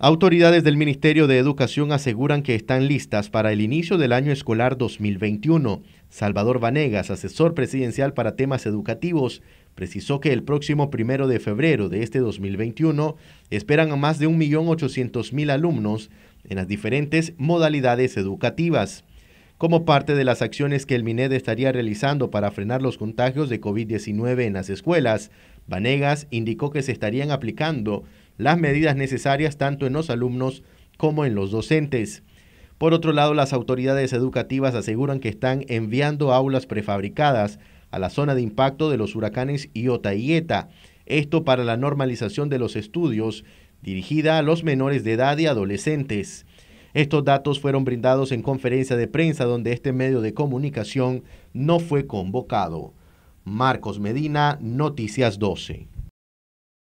Autoridades del Ministerio de Educación aseguran que están listas para el inicio del año escolar 2021. Salvador Vanegas, asesor presidencial para temas educativos, precisó que el próximo primero de febrero de este 2021 esperan a más de 1.800.000 alumnos en las diferentes modalidades educativas. Como parte de las acciones que el MINED estaría realizando para frenar los contagios de COVID-19 en las escuelas, Vanegas indicó que se estarían aplicando las medidas necesarias tanto en los alumnos como en los docentes. Por otro lado, las autoridades educativas aseguran que están enviando aulas prefabricadas a la zona de impacto de los huracanes Iota y Eta, esto para la normalización de los estudios dirigida a los menores de edad y adolescentes. Estos datos fueron brindados en conferencia de prensa donde este medio de comunicación no fue convocado. Marcos Medina, Noticias 12.